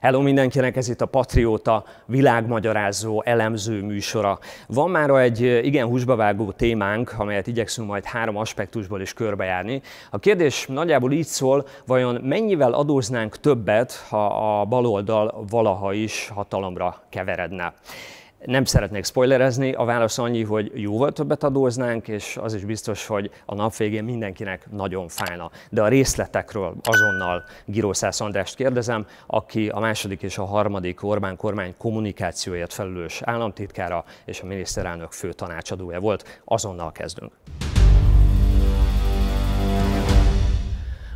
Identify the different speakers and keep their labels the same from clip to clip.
Speaker 1: Hello mindenkinek, ez itt a Patrióta világmagyarázó elemző műsora. Van már egy igen húsbavágó témánk, amelyet igyekszünk majd három aspektusból is körbejárni. A kérdés nagyjából így szól, vajon mennyivel adóznánk többet, ha a baloldal valaha is hatalomra keveredne. Nem szeretnék spoilerezni, a válasz annyi, hogy jóval többet adóznánk, és az is biztos, hogy a nap végén mindenkinek nagyon fájna. De a részletekről azonnal Girószász Andrást kérdezem, aki a második és a harmadik Orbán kormány kommunikációért felelős államtitkára és a miniszterelnök fő tanácsadója volt. Azonnal kezdünk.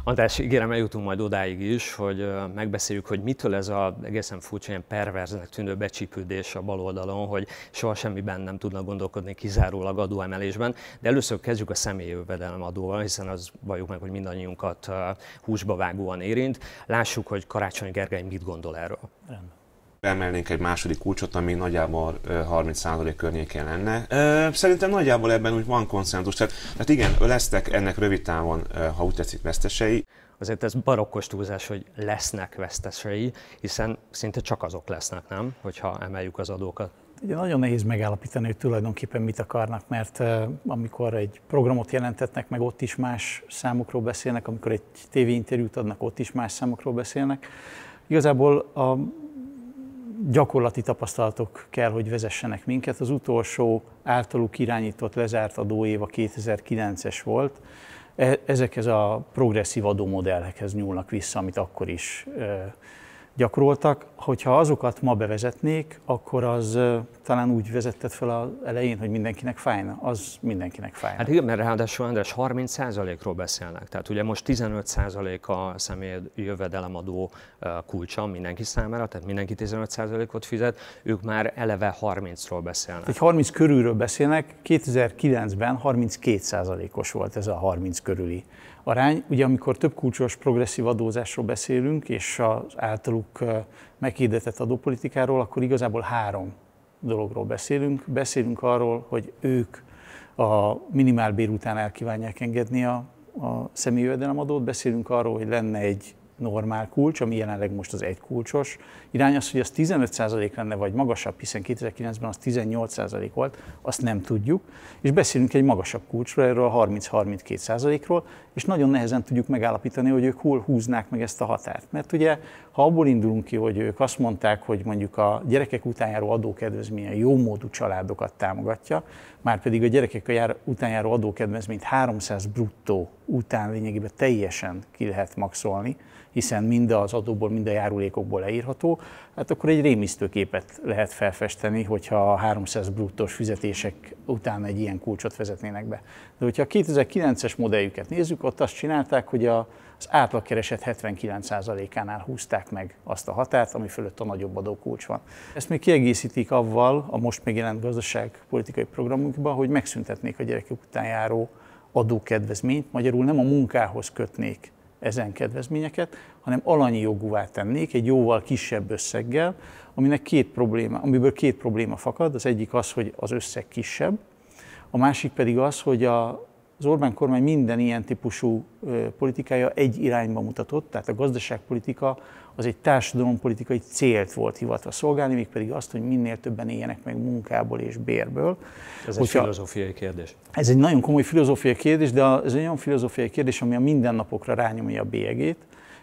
Speaker 1: András, ígérem, eljutunk majd odáig is, hogy megbeszéljük, hogy mitől ez a egészen furcsa, ilyen perverznek tűnő becsípődés a bal oldalon, hogy soha semmiben nem tudnak gondolkodni kizárólag adóemelésben. De először kezdjük a személyi jövedelem adóval, hiszen az valljuk meg, hogy mindannyiunkat húsba vágóan érint. Lássuk, hogy Karácsony Gergely mit gondol erről. Rendben emelnénk egy második kulcsot, ami nagyjából 30% környékén lenne. Szerintem nagyjából ebben úgy van konszenzus. Tehát, tehát igen, lesznek ennek rövid távon, ha úgy tetszik, vesztesei. Azért ez barokkos túlzás, hogy lesznek vesztesei, hiszen szinte csak azok lesznek, nem? Hogyha emeljük az adókat.
Speaker 2: Ugye nagyon nehéz megállapítani, hogy tulajdonképpen mit akarnak, mert amikor egy programot jelentetnek, meg ott is más számokról beszélnek, amikor egy tévéinterjút adnak, ott is más számokról beszélnek. Igazából a gyakorlati tapasztalatok kell, hogy vezessenek minket. Az utolsó általuk irányított, lezárt adóév a 2009-es volt. E- ezekhez a progresszív adómodellekhez nyúlnak vissza, amit akkor is e- gyakoroltak, hogyha azokat ma bevezetnék, akkor az talán úgy vezetett fel az elején, hogy mindenkinek fájna, az mindenkinek fájna. Hát
Speaker 1: igen, mert ráadásul András 30%-ról beszélnek, tehát ugye most 15% a személy jövedelemadó kulcsa mindenki számára, tehát mindenki 15%-ot fizet, ők már eleve 30-ról beszélnek. Egy
Speaker 2: 30 körülről beszélnek, 2009-ben
Speaker 1: 32%-os volt ez a 30 körüli
Speaker 2: arány. Ugye amikor több kulcsos progresszív adózásról beszélünk, és az általuk meghirdetett adópolitikáról, akkor igazából három dologról beszélünk. Beszélünk arról, hogy ők a minimálbér után elkívánják engedni a, a adót, beszélünk arról, hogy lenne egy normál kulcs, ami jelenleg most az egy kulcsos, irány az, hogy az 15% lenne, vagy magasabb, hiszen 2009-ben az 18% volt, azt nem tudjuk, és beszélünk egy magasabb kulcsról, erről a 30-32%-ról, és nagyon nehezen tudjuk megállapítani, hogy ők hol húznák meg ezt a határt. Mert ugye, ha abból indulunk ki, hogy ők azt mondták, hogy mondjuk a gyerekek utánjáró adókedvezménye jó módú családokat támogatja, már pedig a gyerekek a jár, utánjáró adókedvezményt 300 bruttó után lényegében teljesen ki lehet maxolni, hiszen mind az adóból, mind a járulékokból leírható, hát akkor egy rémisztő képet lehet felfesteni, hogyha 300 bruttos fizetések után egy ilyen kulcsot vezetnének be. De hogyha a 2009-es modelljüket nézzük, ott azt csinálták, hogy a, az átlagkereset 79%-ánál húzták meg azt a határt, ami fölött a nagyobb adókulcs van. Ezt még kiegészítik avval a most megjelent gazdaságpolitikai programunkban, hogy megszüntetnék a gyerekek után járó adókedvezményt, magyarul nem a munkához kötnék ezen kedvezményeket, hanem alanyi jogúvá tennék egy jóval kisebb összeggel, aminek két probléma, amiből két probléma fakad. Az egyik az, hogy az összeg kisebb, a másik pedig az, hogy a, az Orbán kormány minden ilyen típusú politikája egy irányba mutatott, tehát a gazdaságpolitika az egy társadalompolitikai célt volt hivatva szolgálni, mégpedig azt, hogy minél többen éljenek meg munkából és bérből. Ez Hogyha, egy filozófiai kérdés. Ez egy nagyon komoly filozófiai kérdés, de ez egy olyan filozófiai kérdés, ami a mindennapokra rányomja a bélyegét,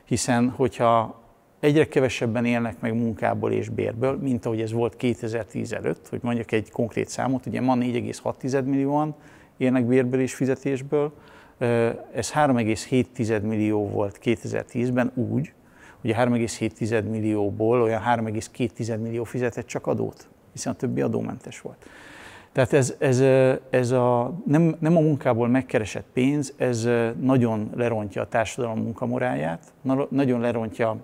Speaker 2: hiszen hogyha egyre kevesebben élnek meg munkából és bérből, mint ahogy ez volt 2010 előtt, hogy mondjak egy konkrét számot, ugye ma 4,6 millióan élnek bérből és fizetésből, ez 3,7 millió volt 2010-ben úgy, Ugye 3,7 millióból olyan 3,2 millió fizetett csak adót, hiszen a többi adómentes volt. Tehát ez, ez, ez a, nem, nem a munkából megkeresett pénz, ez nagyon lerontja a társadalom munkamoráját, nagyon lerontja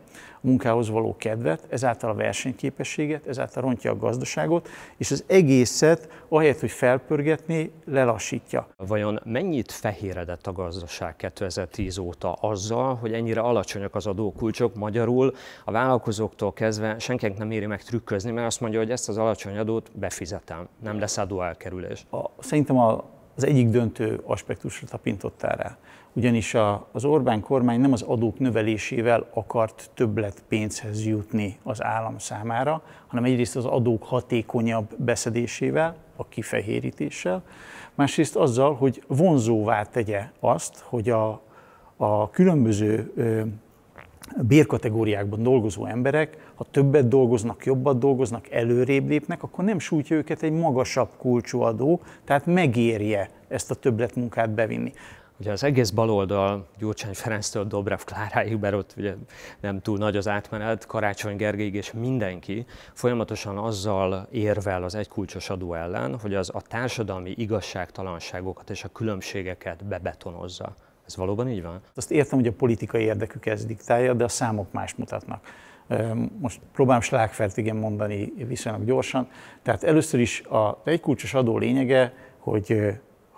Speaker 2: munkához való kedvet, ezáltal a versenyképességet, ezáltal rontja a gazdaságot, és az egészet, ahelyett, hogy
Speaker 1: felpörgetni, lelassítja. Vajon mennyit fehéredett a gazdaság 2010 óta azzal, hogy ennyire alacsonyak az adókulcsok magyarul, a vállalkozóktól kezdve senkinek nem éri meg trükközni, mert azt mondja, hogy ezt az alacsony adót befizetem, nem lesz adóelkerülés. A, szerintem a, az egyik döntő aspektusra tapintottál rá ugyanis
Speaker 2: a, az Orbán kormány nem az adók növelésével akart többlet pénzhez jutni az állam számára, hanem egyrészt az adók hatékonyabb beszedésével, a kifehérítéssel, másrészt azzal, hogy vonzóvá tegye azt, hogy a, a különböző ö, bérkategóriákban dolgozó emberek, ha többet dolgoznak, jobbat dolgoznak, előrébb lépnek, akkor nem sújtja őket egy magasabb kulcsú
Speaker 1: adó, tehát megérje ezt a többletmunkát bevinni. Ugye az egész baloldal Gyurcsány Ferenctől Dobrev Kláráig, bár ott ugye nem túl nagy az átmenet, Karácsony Gergéig és mindenki folyamatosan azzal érvel az egykulcsos adó ellen, hogy az a társadalmi igazságtalanságokat és a különbségeket bebetonozza. Ez valóban így van? Azt értem, hogy a politikai érdekük ez diktálja, de a számok más mutatnak. Most
Speaker 2: próbálom igen mondani viszonylag gyorsan. Tehát először is az egykulcsos adó lényege, hogy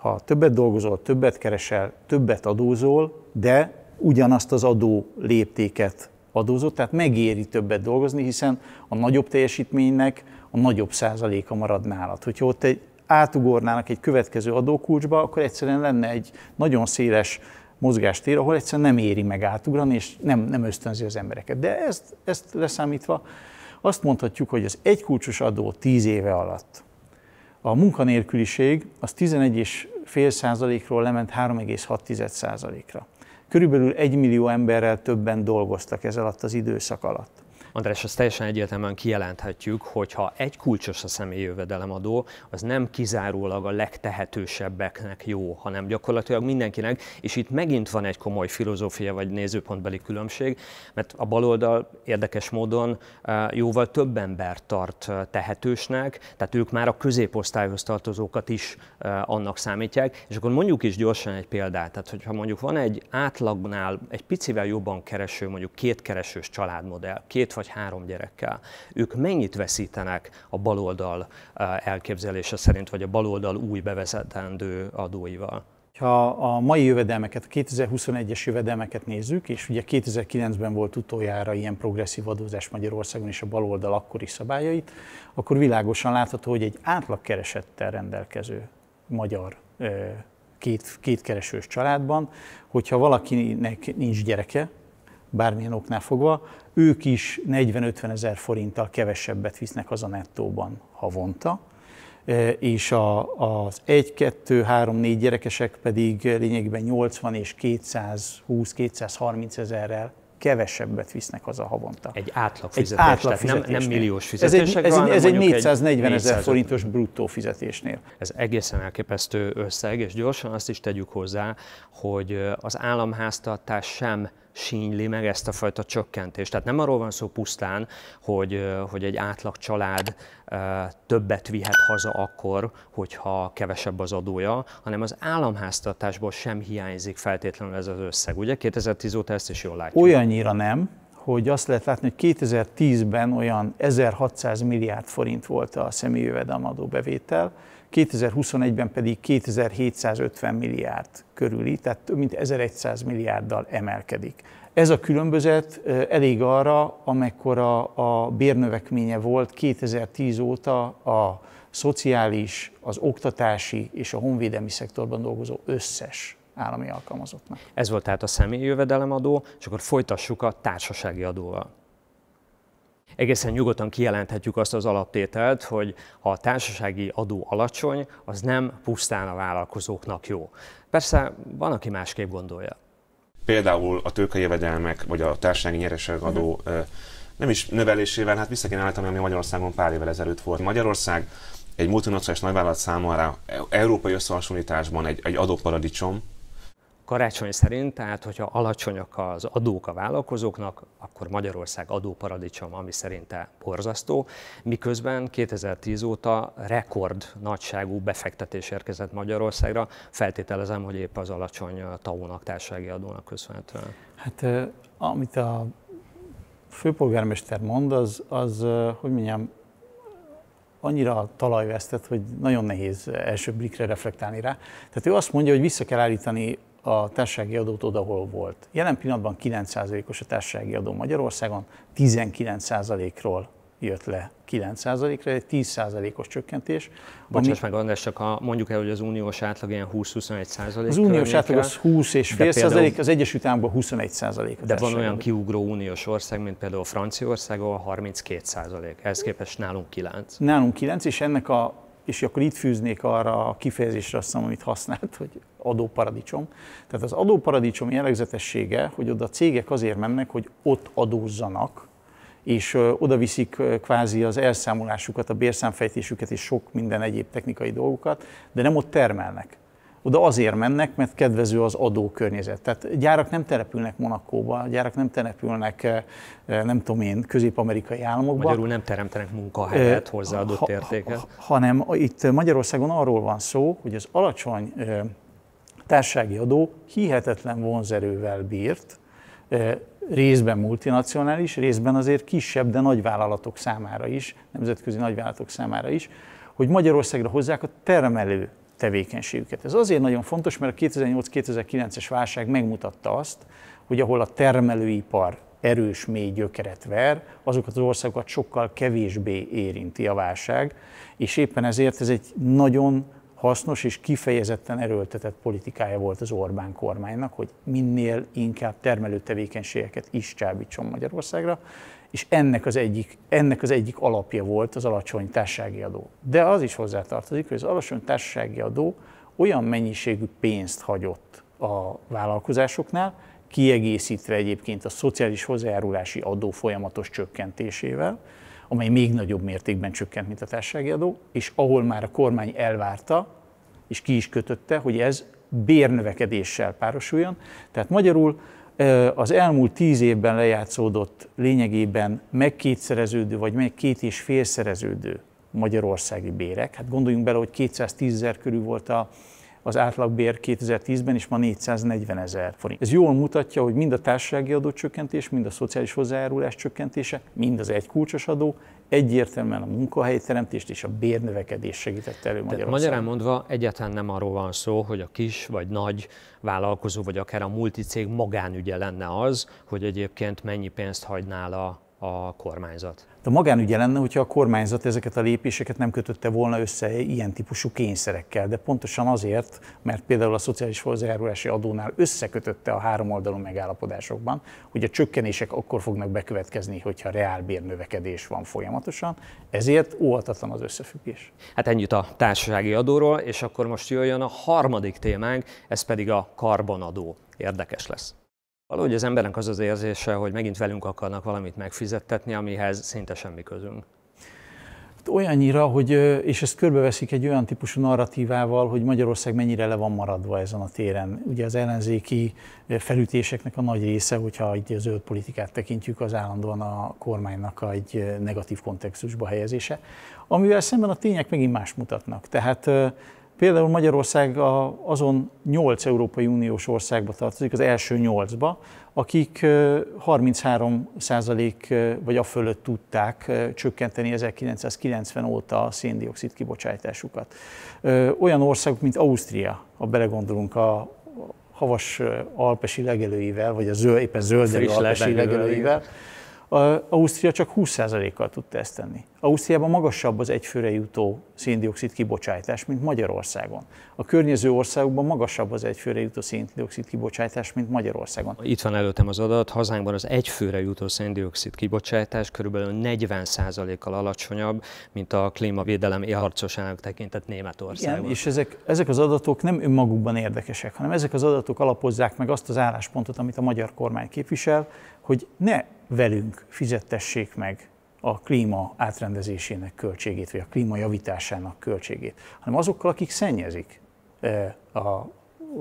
Speaker 2: ha többet dolgozol, többet keresel, többet adózol, de ugyanazt az adó léptéket adózott, tehát megéri többet dolgozni, hiszen a nagyobb teljesítménynek a nagyobb százaléka marad nálad. Hogyha ott egy, átugornának egy következő adókulcsba, akkor egyszerűen lenne egy nagyon széles mozgástér, ahol egyszerűen nem éri meg átugrani, és nem, nem ösztönzi az embereket. De ezt, ezt leszámítva azt mondhatjuk, hogy az egykulcsos adó 10 éve alatt a munkanélküliség az 11,5%-ról lement 3,6%-ra.
Speaker 1: Körülbelül 1 millió emberrel többen dolgoztak ez alatt az időszak alatt. András, azt teljesen egyértelműen kijelenthetjük, hogy ha egy kulcsos a személyi jövedelemadó, az nem kizárólag a legtehetősebbeknek jó, hanem gyakorlatilag mindenkinek, és itt megint van egy komoly filozófia vagy nézőpontbeli különbség, mert a baloldal érdekes módon eh, jóval több embert tart eh, tehetősnek, tehát ők már a középosztályhoz tartozókat is eh, annak számítják, és akkor mondjuk is gyorsan egy példát, tehát hogyha mondjuk van egy átlagnál egy picivel jobban kereső, mondjuk kétkeresős családmodell, két vagy három gyerekkel. Ők mennyit veszítenek a baloldal elképzelése szerint, vagy a baloldal új bevezetendő adóival?
Speaker 2: Ha a mai jövedelmeket, a 2021-es jövedelmeket nézzük, és ugye 2009-ben volt utoljára ilyen progresszív adózás Magyarországon és a baloldal akkori szabályait, akkor világosan látható, hogy egy átlagkeresettel rendelkező magyar két, két keresős családban, hogyha valakinek nincs gyereke, bármilyen oknál fogva, ők is 40-50 ezer forinttal kevesebbet visznek az a nettóban havonta, e, és a, az 1, 2, 3, 4 gyerekesek pedig lényegében 80 és 220-230 ezerrel kevesebbet visznek haza havonta. Egy átlag fizetés, egy átlag fizetés nem, nem milliós fizetés. Ez egy, ez, egy, ez egy 440 ezer forintos
Speaker 1: bruttó fizetésnél. Ez egészen elképesztő összeg, és gyorsan azt is tegyük hozzá, hogy az államháztartás sem sínyli meg ezt a fajta csökkentést. Tehát nem arról van szó pusztán, hogy, hogy egy átlag család többet vihet haza akkor, hogyha kevesebb az adója, hanem az államháztartásból sem hiányzik feltétlenül ez az összeg. Ugye 2010 óta ezt is jól látjuk.
Speaker 2: Olyannyira nem, hogy azt lehet látni, hogy 2010-ben olyan 1600 milliárd forint volt a személyjövedelemadó bevétel, 2021-ben pedig 2750 milliárd körüli, tehát több mint 1100 milliárddal emelkedik. Ez a különbözet elég arra, amekkora a bérnövekménye volt 2010 óta a szociális, az
Speaker 1: oktatási és a honvédelmi szektorban dolgozó összes állami alkalmazottnak. Ez volt tehát a személyi jövedelemadó, és akkor folytassuk a társasági adóval egészen nyugodtan kijelenthetjük azt az alaptételt, hogy ha a társasági adó alacsony, az nem pusztán a vállalkozóknak jó. Persze van, aki másképp gondolja. Például a tőkejövedelmek vagy a társasági nyereségadó uh-huh. Mhm. nem is növelésével, hát vissza kéne állítani, ami Magyarországon pár évvel ezelőtt volt. Magyarország egy multinacionalis nagyvállalat számára e, európai összehasonlításban egy, egy adóparadicsom, Karácsony szerint, tehát hogyha alacsonyak az adók a vállalkozóknak, akkor Magyarország adóparadicsom, ami szerinte borzasztó, miközben 2010 óta rekord nagyságú befektetés érkezett Magyarországra, feltételezem, hogy épp az alacsony taónak, társasági adónak köszönhetően.
Speaker 2: Hát amit a főpolgármester mond, az, az hogy mondjam, annyira talajvesztett, hogy nagyon nehéz első blikre reflektálni rá. Tehát ő azt mondja, hogy vissza kell állítani a társasági adót oda, hol volt. Jelen pillanatban 9%-os a társasági adó Magyarországon, 19%-ról jött le 9%-ra, egy 10%-os csökkentés. Bocsáss ami... meg, András, csak ha
Speaker 1: mondjuk el, hogy az uniós átlag ilyen 20-21%. Az uniós átlag az 20 és fél százalék, az Egyesült Államokban 21 százalék. De van olyan kiugró uniós ország, mint például Franciaország, ahol 32 százalék. Ehhez képest nálunk 9.
Speaker 2: Nálunk 9, és ennek a és akkor itt fűznék arra a kifejezésre azt hiszem, amit használt, hogy adóparadicsom. Tehát az adóparadicsom jellegzetessége, hogy oda cégek azért mennek, hogy ott adózzanak, és oda viszik kvázi az elszámolásukat, a bérszámfejtésüket és sok minden egyéb technikai dolgokat, de nem ott termelnek. Oda azért mennek, mert kedvező az adókörnyezet. Tehát gyárak nem települnek Monakóba, gyárak nem települnek, eh, eh, nem tudom én, közép-amerikai államokba. Magyarul
Speaker 1: nem teremtenek munkahelyet, eh, hozzáadott ha, értéket. Ha,
Speaker 2: hanem itt Magyarországon arról van szó, hogy az alacsony társági adó hihetetlen vonzerővel bírt, részben multinacionális, részben azért kisebb, de nagyvállalatok számára is, nemzetközi nagyvállalatok számára is, hogy Magyarországra hozzák a termelő tevékenységüket. Ez azért nagyon fontos, mert a 2008-2009-es válság megmutatta azt, hogy ahol a termelőipar erős, mély gyökeret ver, azokat az országokat sokkal kevésbé érinti a válság, és éppen ezért ez egy nagyon hasznos és kifejezetten erőltetett politikája volt az Orbán kormánynak, hogy minél inkább termelő tevékenységeket is csábítson Magyarországra, és ennek az, egyik, ennek az egyik alapja volt az alacsony társasági adó. De az is hozzátartozik, hogy az alacsony társasági adó olyan mennyiségű pénzt hagyott a vállalkozásoknál, kiegészítve egyébként a szociális hozzájárulási adó folyamatos csökkentésével, amely még nagyobb mértékben csökkent, mint a társasági adó, és ahol már a kormány elvárta, és ki is kötötte, hogy ez bérnövekedéssel párosuljon. Tehát magyarul az elmúlt tíz évben lejátszódott lényegében megkétszereződő, vagy meg két és félszereződő magyarországi bérek. Hát gondoljunk bele, hogy 210 ezer körül volt a az átlagbér 2010-ben, és ma 440 ezer forint. Ez jól mutatja, hogy mind a társasági adócsökkentés, mind a szociális hozzájárulás csökkentése, mind az kulcsos adó egyértelműen a munkahelyteremtést és a bérnövekedést segített elő Magyarországon. Magyarán
Speaker 1: mondva egyáltalán nem arról van szó, hogy a kis vagy nagy vállalkozó, vagy akár a multicég magánügye lenne az, hogy egyébként mennyi pénzt hagynál a a kormányzat.
Speaker 2: De magánügye lenne, hogyha a kormányzat ezeket a lépéseket nem kötötte volna össze ilyen típusú kényszerekkel, de pontosan azért, mert például a szociális hozzájárulási adónál összekötötte a három oldalú megállapodásokban, hogy a csökkenések akkor fognak bekövetkezni, hogyha reálbér növekedés van folyamatosan, ezért óhatatlan az összefüggés.
Speaker 1: Hát ennyit a társasági adóról, és akkor most jöjjön a harmadik témánk, ez pedig a karbonadó. Érdekes lesz. Valahogy az embernek az az érzése, hogy megint velünk akarnak valamit megfizettetni, amihez szinte semmi közünk.
Speaker 2: Hát olyannyira, hogy, és ezt körbeveszik egy olyan típusú narratívával, hogy Magyarország mennyire le van maradva ezen a téren. Ugye az ellenzéki felütéseknek a nagy része, hogyha így a zöld politikát tekintjük, az állandóan a kormánynak egy negatív kontextusba helyezése, amivel szemben a tények megint más mutatnak. Tehát Például Magyarország azon 8 Európai Uniós országba tartozik, az első 8-ba, akik 33 százalék vagy a fölött tudták csökkenteni 1990 óta a széndiokszid kibocsátásukat. Olyan országok, mint Ausztria, ha belegondolunk a havas alpesi legelőivel, vagy a zöld, éppen zöldelő alpesi legelőivel, legelőivel Ausztria csak 20%-kal tudta ezt tenni. Ausztriában magasabb az egyfőre jutó széndiokszid kibocsátás, mint Magyarországon. A környező országokban magasabb az egyfőre jutó széndiokszid kibocsátás, mint Magyarországon.
Speaker 1: Itt van előttem az adat, hazánkban az egyfőre jutó széndiokszid kibocsátás körülbelül 40%-kal alacsonyabb, mint a klímavédelem éharcosának tekintett Németországban. Igen, és
Speaker 2: ezek, ezek az adatok nem önmagukban érdekesek, hanem ezek az adatok alapozzák meg azt az
Speaker 1: álláspontot,
Speaker 2: amit a magyar kormány képvisel, hogy ne velünk fizettessék meg a klíma átrendezésének költségét, vagy a klíma javításának költségét, hanem azokkal, akik szennyezik e, a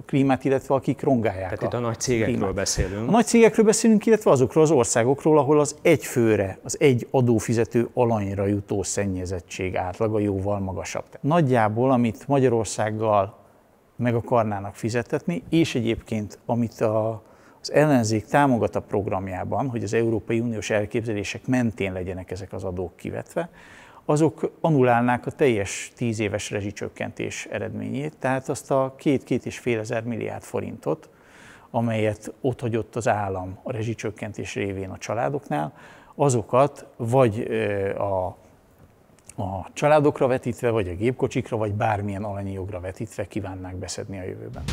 Speaker 2: klímát, illetve akik rongálják Tehát a itt a nagy cégekről klímát.
Speaker 1: beszélünk. A nagy
Speaker 2: cégekről beszélünk, illetve azokról az országokról, ahol az egy főre, az egy adófizető alanyra jutó szennyezettség átlaga jóval magasabb. Nagyjából, amit Magyarországgal meg akarnának fizetetni, és egyébként, amit a az ellenzék támogat a programjában, hogy az Európai Uniós elképzelések mentén legyenek ezek az adók kivetve, azok anulálnák a teljes tíz éves rezsicsökkentés eredményét, tehát azt a két-két és fél ezer milliárd forintot, amelyet ott hagyott az állam a rezsicsökkentés révén a családoknál, azokat vagy a, a családokra vetítve, vagy a gépkocsikra, vagy bármilyen alanyi jogra vetítve kívánnák beszedni a jövőben.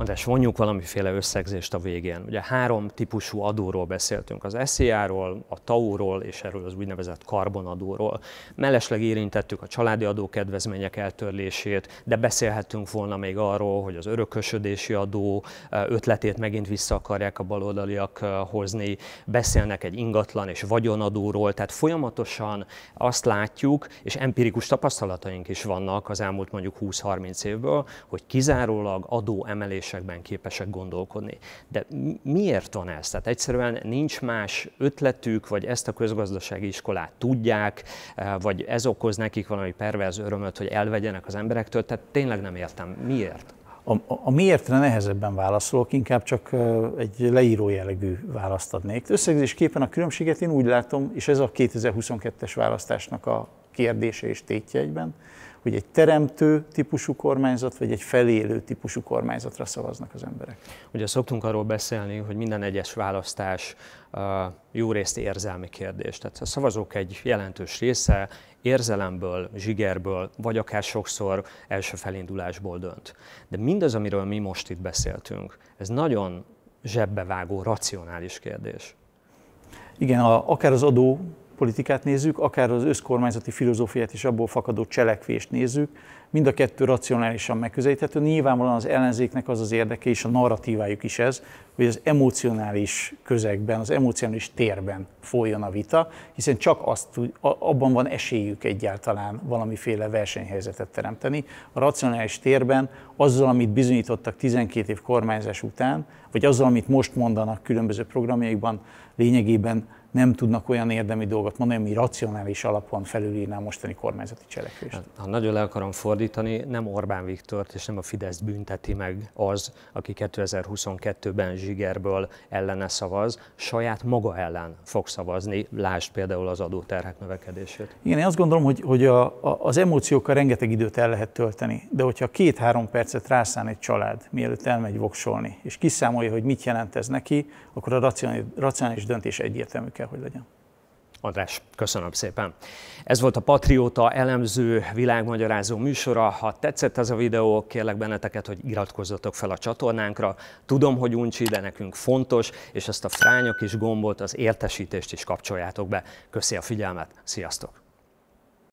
Speaker 1: András, vonjuk valamiféle összegzést a végén. Ugye három típusú adóról beszéltünk, az SZIA-ról, a TAU-ról és erről az úgynevezett karbonadóról. Mellesleg érintettük a családi adókedvezmények eltörlését, de beszélhettünk volna még arról, hogy az örökösödési adó ötletét megint vissza akarják a baloldaliak hozni, beszélnek egy ingatlan és vagyonadóról, tehát folyamatosan azt látjuk, és empirikus tapasztalataink is vannak az elmúlt mondjuk 20-30 évből, hogy kizárólag adó emelés kérdésekben képesek gondolkodni. De miért van ez? Tehát egyszerűen nincs más ötletük, vagy ezt a közgazdasági iskolát tudják, eh, vagy ez okoz nekik valami perverz örömöt, hogy elvegyenek az emberektől. Tehát tényleg nem értem, miért?
Speaker 2: A, a, a miértre nehezebben válaszolok, inkább csak eh, egy leíró jellegű választ adnék. Összegzésképpen a különbséget én úgy látom, és ez a 2022-es választásnak a kérdése és tétje egyben, hogy egy teremtő típusú kormányzat, vagy egy felélő típusú kormányzatra
Speaker 1: szavaznak az emberek. Ugye szoktunk arról beszélni, hogy minden egyes választás jó részt érzelmi kérdés. Tehát a szavazók egy jelentős része érzelemből, zsigerből, vagy akár sokszor első felindulásból dönt. De mindaz, amiről mi most itt beszéltünk, ez nagyon zsebbevágó, racionális kérdés. Igen, a, akár az adó
Speaker 2: politikát nézzük, akár az összkormányzati filozófiát és abból fakadó cselekvést nézzük, mind a kettő racionálisan megközelíthető. Nyilvánvalóan az ellenzéknek az az érdeke, és a narratívájuk is ez, hogy az emocionális közegben, az emocionális térben folyjon a vita, hiszen csak azt, abban van esélyük egyáltalán valamiféle versenyhelyzetet teremteni. A racionális térben azzal, amit bizonyítottak 12 év kormányzás után, vagy azzal, amit most mondanak különböző programjaikban, lényegében nem tudnak olyan érdemi dolgot mondani, ami racionális alapon felülírná a mostani kormányzati
Speaker 1: cselekvést. Hát, ha nagyon le akarom fordítani, nem Orbán Viktort és nem a Fidesz bünteti meg az, aki 2022-ben zsigerből ellene szavaz, saját maga ellen fog szavazni, lásd például az adóterhek növekedését.
Speaker 2: Igen, én azt gondolom, hogy, hogy a, a, az emóciókkal rengeteg időt el lehet tölteni, de hogyha két-három percet rászán egy család, mielőtt elmegy voksolni, és kiszámolja, hogy mit jelent ez neki, akkor a racionális döntés
Speaker 1: egyértelmű kell, hogy legyen. András, köszönöm szépen. Ez volt a Patrióta elemző világmagyarázó műsora. Ha tetszett ez a videó, kérlek benneteket, hogy iratkozzatok fel a csatornánkra. Tudom, hogy uncsi, de nekünk fontos, és ezt a fránya kis gombot, az értesítést is kapcsoljátok be. Köszi a figyelmet, sziasztok!